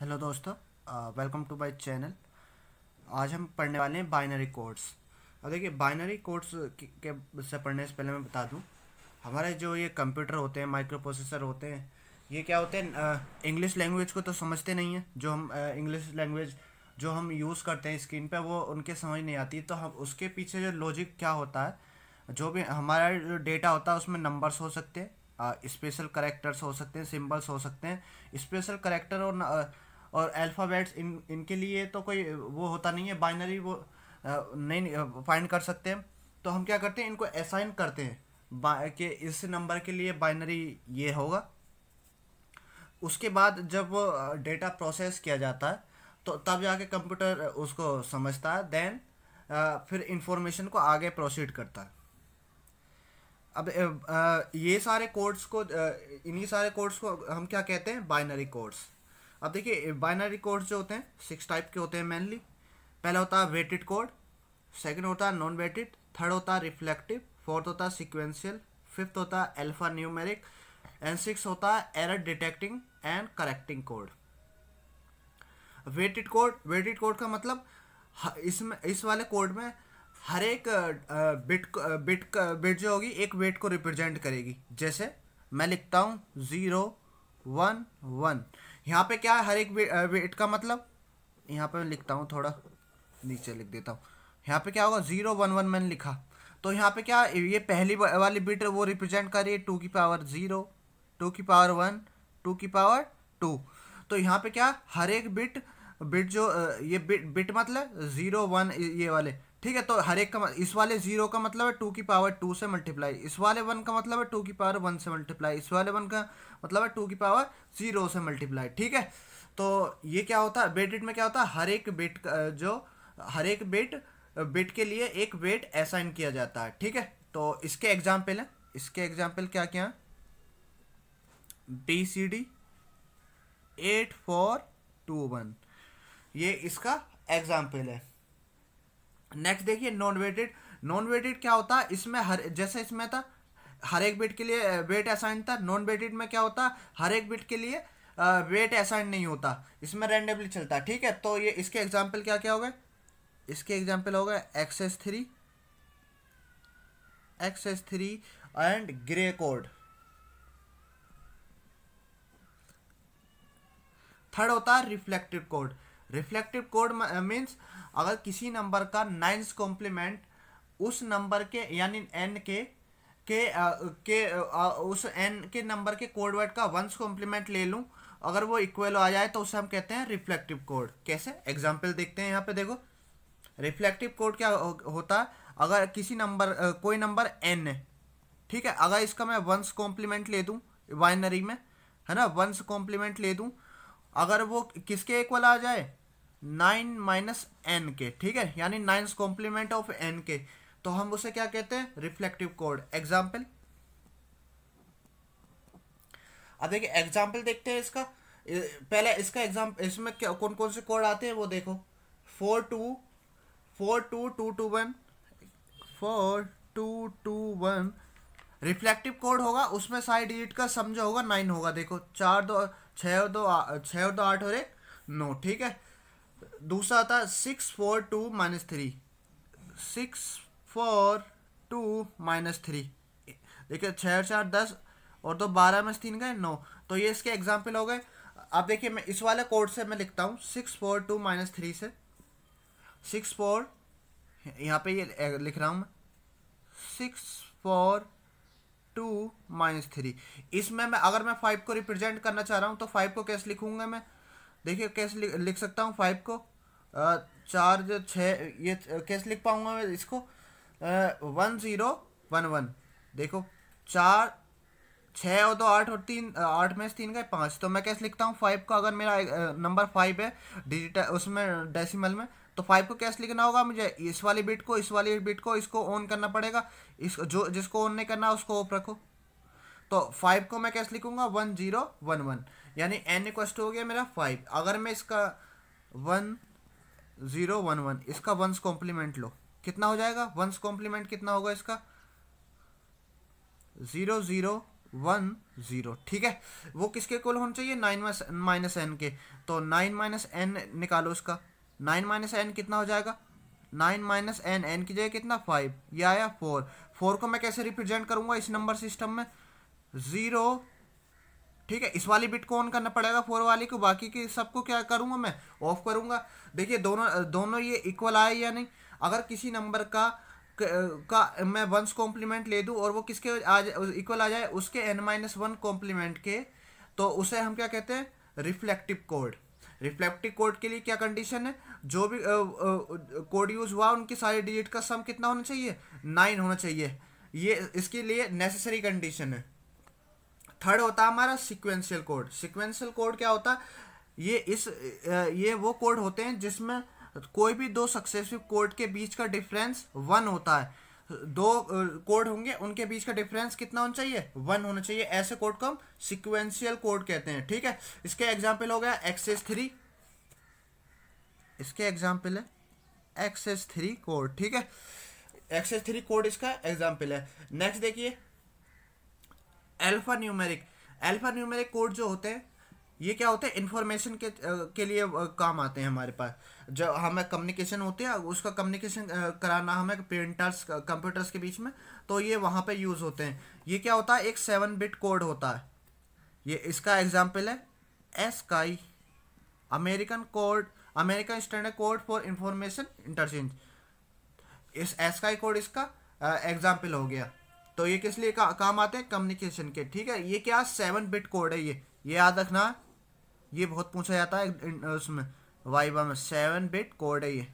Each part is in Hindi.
हेलो दोस्तों वेलकम टू माई चैनल आज हम पढ़ने वाले हैं बाइनरी कोड्स अब देखिए बाइनरी कोड्स के से पढ़ने से पहले मैं बता दूं हमारे जो ये कंप्यूटर होते हैं माइक्रो प्रोसेसर होते हैं ये क्या होते हैं इंग्लिश uh, लैंग्वेज को तो समझते नहीं हैं जो हम इंग्लिश uh, लैंग्वेज जो हम यूज़ करते हैं स्क्रीन पर वो उनके समझ नहीं आती तो हम उसके पीछे जो लॉजिक क्या होता है जो भी हमारा जो डेटा होता है उसमें नंबर्स हो सकते हैं स्पेशल uh, करेक्टर्स हो सकते हैं सिम्बल्स हो सकते हैं स्पेशल करेक्टर और और अल्फ़ाबेट्स इन इनके लिए तो कोई वो होता नहीं है बाइनरी वो नहीं फाइंड कर सकते हैं तो हम क्या करते हैं इनको असाइन करते हैं कि इस नंबर के लिए बाइनरी ये होगा उसके बाद जब वो डेटा प्रोसेस किया जाता है तो तब जाके कंप्यूटर उसको समझता है देन फिर इंफॉर्मेशन को आगे प्रोसीड करता है अब ये सारे कोड्स को इन्हीं सारे कोड्स को हम क्या कहते हैं बाइनरी कोड्स अब देखिए बाइनरी कोड जो होते हैं सिक्स टाइप के होते हैं मेनली पहला होता है वेटेड कोड सेकंड होता है नॉन वेटेड थर्ड होता है रिफ्लेक्टिव फोर्थ होता है सिक्वेंशियल फिफ्थ होता है एल्फा न्यूमेरिक एंड सिक्स होता है error detecting and correcting code weighted code weighted code का मतलब इसमें इस वाले कोड में हर एक बिट बिट बिट जो होगी एक वेट को रिप्रेजेंट करेगी जैसे मैं लिखता हूँ ज़ीरो वन वन यहाँ पे क्या है हर एक वेट का मतलब यहाँ पे मैं लिखता हूँ थोड़ा नीचे लिख देता हूँ यहाँ पे क्या होगा जीरो वन वन मैंने लिखा तो यहाँ पे क्या ये पहली वाली बिट वो रिप्रेजेंट कर रही है टू की पावर ज़ीरो टू की पावर वन टू की पावर टू तो यहाँ पे क्या हर एक बिट बिट जो ये बिट बिट मतलब ज़ीरो वन ये वाले ठीक है तो हर एक का इस वाले जीरो का मतलब है टू की पावर टू से मल्टीप्लाई इस वाले वन का मतलब है टू की पावर वन से मल्टीप्लाई इस वाले वन का मतलब है टू की पावर जीरो से मल्टीप्लाई ठीक है तो ये क्या होता है बेटेड में क्या होता है हर एक बेट जो हर एक बेट बेट के लिए एक वेट असाइन किया जाता है ठीक है तो इसके एग्जाम्पल हैं इसके एग्जाम्पल क्या क्या B C D eight four two one ये इसका एग्जाम्पल है नेक्स्ट देखिए नॉन वेटेड नॉन वेटेड क्या होता है इसमें हर जैसे इसमें था हर एक बिट के लिए वेट असाइन था नॉन वेटेड में क्या होता हर एक बिट के लिए वेट असाइन नहीं होता इसमें रेंडमली चलता ठीक है तो ये इसके एग्जाम्पल क्या क्या हो गए इसके एग्जाम्पल हो गए excess three excess three and gray code third होता है reflective code reflective code means अगर किसी नंबर का नाइन्स कॉम्प्लीमेंट उस नंबर के यानी एन के के के उस एन के नंबर के कोड वर्ड का वंस कॉम्प्लीमेंट ले लूँ अगर वो इक्वल आ जाए तो उसे हम कहते हैं रिफ्लेक्टिव कोड कैसे एग्जाम्पल देखते हैं यहाँ पे देखो रिफ्लेक्टिव कोड क्या हो, होता है अगर किसी नंबर कोई नंबर एन है ठीक है अगर इसका मैं वंस कॉम्प्लीमेंट ले दूँ बाइनरी में है ना वंस कॉम्प्लीमेंट ले दूँ अगर वो किसके इक्वल आ जाए नाइन माइनस एन के ठीक है यानी नाइन्स कॉम्प्लीमेंट ऑफ एन के तो हम उसे क्या कहते हैं रिफ्लेक्टिव कोड एग्जाम्पल अब देखिए एग्जाम्पल देखते हैं इसका पहले इसका एग्जाम इसमें क्या कौन कौन से कोड आते हैं वो देखो four two four two two two one four two two one reflective code होगा उसमें साइड डिजिट का समझो होगा नाइन होगा देखो चार दो छः दो छः दो आठ और एक नौ ठीक है दूसरा आता six four two minus three six four two minus three देखिए छः चार दस और तो बारह में तीन गए नौ तो ये इसके एग्जाम्पल हो गए अब देखिए मैं इस वाले कोड से मैं लिखता हूँ six four two minus three से सिक्स फोर यहाँ पे ये लिख रहा हूँ मैं six four two minus three इसमें मैं अगर मैं फाइव को रिप्रेजेंट करना चाह रहा हूँ तो फाइव को कैसे लिखूँगा मैं देखिए कैसे लिख सकता हूँ फाइव को चार जो छः ये कैसे लिख पाऊँगा मैं इसको वन ज़ीरो वन वन देखो चार छः और दो आठ और तीन आठ में से तीन गए पाँच तो मैं कैसे लिखता हूँ फाइव को अगर मेरा नंबर फाइव है डिजिटल उसमें डेसिमल में तो फाइव को कैसे लिखना होगा मुझे इस वाली बिट को इस वाली बिट को इसको ऑन करना पड़ेगा इस जो जिसको ऑन नहीं करना उसको ऑफ रखो तो फाइव को मैं कैसे लिखूंगा वन जीरो वन वन यानी एन टू हो गया मेरा फाइव अगर मैं इसका वन ज़ीरो वन वन इसका वंस कॉम्प्लीमेंट लो कितना हो जाएगा वंस कॉम्प्लीमेंट कितना होगा इसका ज़ीरो ज़ीरो वन ज़ीरो ठीक है वो किसके कुल होना चाहिए नाइन माइनस एन के तो नाइन माइनस एन निकालो उसका नाइन माइनस एन कितना हो जाएगा नाइन माइनस एन एन की जगह कितना फाइव या आया फोर फोर को मैं कैसे रिप्रेजेंट करूंगा इस नंबर सिस्टम में ज़ीरो ठीक है इस वाली बिट को ऑन करना पड़ेगा फोर वाली को बाकी के सबको क्या करूँगा मैं ऑफ करूँगा देखिए दोनों दोनों ये इक्वल आए या नहीं अगर किसी नंबर का का मैं वंस कॉम्प्लीमेंट ले दूँ और वो किसके आ इक्वल आ जाए उसके एन माइनस वन कॉम्प्लीमेंट के तो उसे हम क्या कहते हैं रिफ्लेक्टिव कोड रिफ्लेक्टिव कोड के लिए क्या कंडीशन है जो भी कोड यूज हुआ उनके सारे डिजिट का सम कितना होना चाहिए नाइन होना चाहिए ये इसके लिए नेसेसरी कंडीशन है थर्ड होता है हमारा सिक्वेंशियल कोड सिक्वेंशियल कोड क्या होता ये इस ये वो कोड होते हैं जिसमें कोई भी दो सक्सेसिव कोड के बीच का डिफरेंस वन होता है दो कोड होंगे उनके बीच का डिफरेंस कितना होना चाहिए वन होना चाहिए ऐसे कोड को हम सिक्वेंशियल कोड कहते हैं ठीक है इसके एग्जाम्पल हो गया एक्सेस थ्री इसके एग्जाम्पल है एक्सेस थ्री कोड ठीक है एक्सेस थ्री कोड इसका एग्जाम्पल है नेक्स्ट देखिए alpha numeric alpha numeric code जो होते हैं ये क्या होते हैं इन्फॉर्मेशन के के लिए काम आते हैं हमारे पास जब हमें कम्युनिकेशन होती है उसका कम्युनिकेशन कराना हमें प्रिंटर्स कंप्यूटर्स के बीच में तो ये वहाँ पे यूज़ होते हैं ये क्या होता है एक सेवन बिट कोड होता है ये इसका एग्जाम्पल है ASCII American code American standard code for information interchange इस एस काई कोड इसका एग्जाम्पल हो गया तो ये किस लिए का, काम आते हैं कम्युनिकेशन के ठीक है ये क्या सेवन बिट कोड है ये ये याद रखना ये बहुत पूछा जाता है उसमें वाइबा में सेवन बिट कोड है ये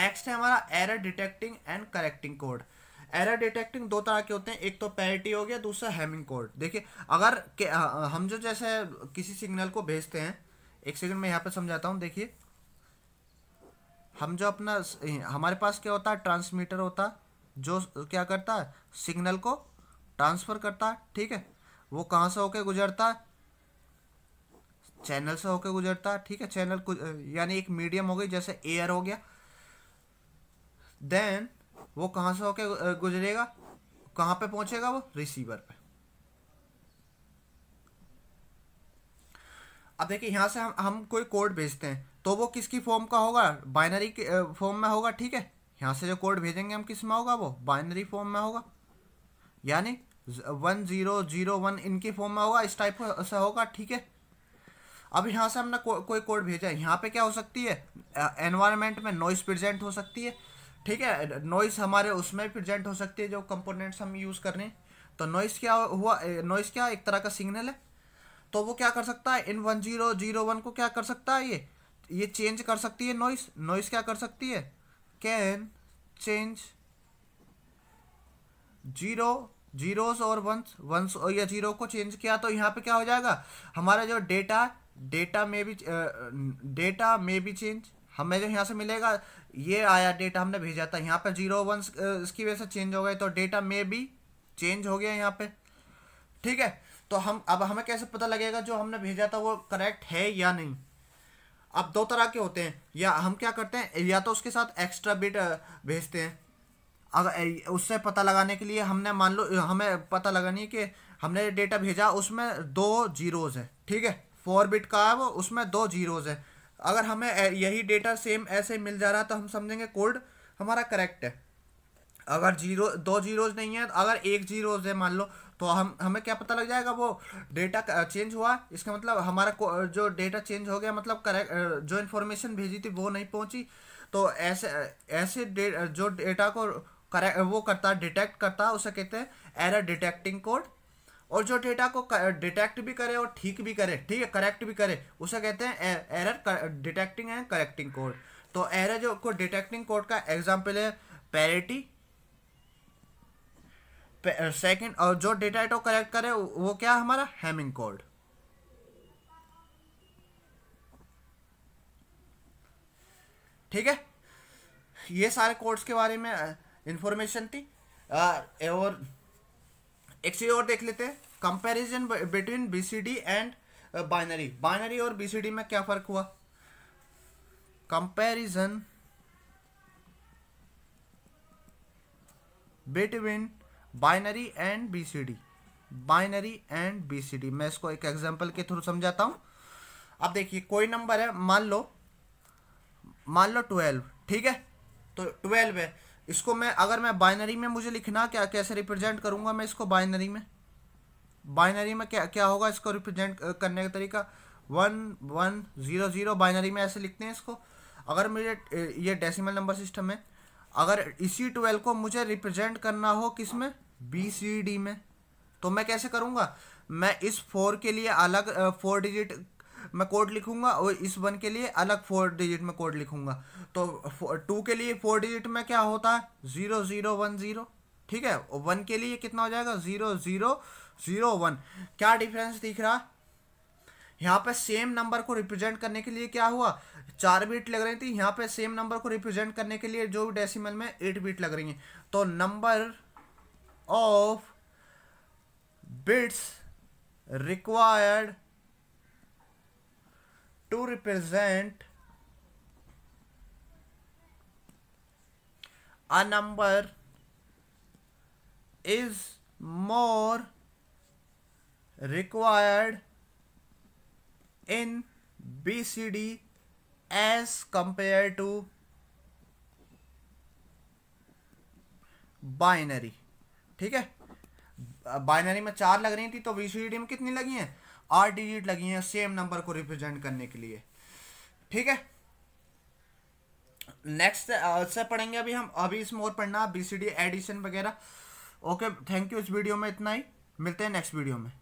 नेक्स्ट है हमारा error detecting and correcting code error detecting दो तरह के होते हैं एक तो पैरिटी हो गया दूसरा हेमिंग कोड देखिए अगर हम जो जैसे किसी सिग्नल को भेजते हैं एक सेकंड में यहाँ पे समझाता हूँ देखिए हम जो अपना हमारे पास क्या होता है ट्रांसमीटर होता जो क्या करता है सिग्नल को ट्रांसफ़र करता है ठीक है वो कहाँ से होके गुजरता है चैनल से होके गुजरता है ठीक है चैनल यानी एक मीडियम हो गई जैसे एयर हो गया देन वो कहाँ से होके गुजरेगा कहाँ पे पहुंचेगा वो रिसीवर पे अब देखिए यहाँ से हम हम कोई कोड भेजते हैं तो वो किसकी फॉर्म का होगा बाइनरी फॉर्म में होगा ठीक है यहाँ से जो कोड भेजेंगे हम किस में होगा वो बाइनरी फॉर्म में होगा यानी वन जीरो जीरो वन इनकी फॉर्म में होगा इस टाइप से होगा ठीक है अब यहाँ से हमने को, कोई कोड भेजा है यहाँ पे क्या हो सकती है एनवायरनमेंट में नॉइस प्रेजेंट हो सकती है ठीक है नॉइस हमारे उसमें प्रेजेंट हो सकती है जो कंपोनेंट्स हम यूज़ कर रहे हैं तो नॉइस क्या हुआ नॉइस क्या एक तरह का सिग्नल है तो वो क्या कर सकता है इन वन जीरो जीरो वन को क्या कर सकता है ये ये चेंज कर सकती है नॉइस नॉइस क्या कर सकती है कैन चेंज जीरो जीरोस और वंस वंस या जीरो को चेंज किया तो यहाँ पे क्या हो जाएगा हमारा जो डेटा डेटा में भी डेटा में भी चेंज हमें जो यहाँ से मिलेगा ये आया डेटा हमने भेजा था यहाँ पे जीरो वंस इसकी वजह से चेंज हो गए तो डेटा में भी चेंज हो गया यहाँ पे ठीक है तो हम अब हमें कैसे पता लगेगा जो हमने भेजा था वो करेक्ट है या नहीं अब दो तरह के होते हैं या हम क्या करते हैं या तो उसके साथ एक्स्ट्रा बिट भेजते हैं अगर उससे पता लगाने के लिए हमने मान लो हमें पता लगानी है कि हमने डेटा भेजा उसमें दो जीरोज़ है ठीक है फोर बिट का है वो उसमें दो जीरोज़ है अगर हमें यही डेटा सेम ऐसे मिल जा रहा है तो हम समझेंगे कोड हमारा करेक्ट है अगर जीरो दो जीरोज नहीं है तो अगर एक जीरोज है मान लो तो हम हमें क्या पता लग जाएगा वो डेटा चेंज हुआ इसका मतलब हमारा जो डेटा चेंज हो गया मतलब करेक्ट जो इन्फॉर्मेशन भेजी थी वो नहीं पहुंची तो ऐसे ऐसे डे, जो डेटा को करेक्ट वो करता डिटेक्ट करता उसे कहते हैं एरर डिटेक्टिंग कोड और जो डेटा को डिटेक्ट भी करे और ठीक भी करे ठीक है करेक्ट भी करे उसे कहते हैं error detecting and correcting code तो एरर जो को डिटेक्टिंग कोड का एग्जाम्पल है पैरिटी सेकंड और जो डेटा आइटम कलेक्ट करे वो क्या हमारा हैमिंग कोड ठीक है ये सारे कोड्स के बारे में इंफॉर्मेशन थी और एक चीज़ और देख लेते हैं comparison between BCD and binary binary और बीसीडी में क्या फ़र्क हुआ comparison between binary and BCD binary and BCD मैं इसको एक एग्जांपल के थ्रू समझाता हूँ अब देखिए कोई नंबर है मान लो मान लो ट्वेल्व ठीक है तो ट्वेल्व है इसको मैं अगर मैं बाइनरी में मुझे लिखना क्या कैसे रिप्रेजेंट करूंगा मैं इसको बाइनरी में बाइनरी में क्या क्या होगा इसको रिप्रेजेंट करने का तरीका one one zero zero binary में ऐसे लिखते हैं इसको अगर मेरे ये डेसिमल नंबर सिस्टम है अगर इसी ट्वेल्व को मुझे रिप्रेजेंट करना हो किस में बी सी डी में तो मैं कैसे करूँगा मैं इस फोर के लिए अलग फोर डिजिट मैं कोड लिखूंगा और इस वन के लिए अलग फोर डिजिट में कोड लिखूंगा तो टू के लिए फोर डिजिट में क्या होता है ज़ीरो ज़ीरो वन ज़ीरो ठीक है वन के लिए कितना हो जाएगा ज़ीरो ज़ीरो ज़ीरो वन क्या डिफरेंस दिख रहा यहाँ पे सेम नंबर को रिप्रेजेंट करने के लिए क्या हुआ चार बीट लग रही थी यहाँ पे सेम नंबर को रिप्रेजेंट करने के लिए जो डेसिमल में एट बीट लग रही है तो number of bits required to represent a number is more required in BCD as compared to binary ठीक है बाइनरी में चार लग रही थी तो वीसीडी में कितनी लगी हैं आठ डिजिट लगी हैं सेम नंबर को रिप्रेजेंट करने के लिए ठीक है नेक्स्ट से पढ़ेंगे अभी हम अभी इसमें और पढ़ना बीसीडी एडिशन वगैरह ओके थैंक यू इस वीडियो में इतना ही मिलते हैं नेक्स्ट वीडियो में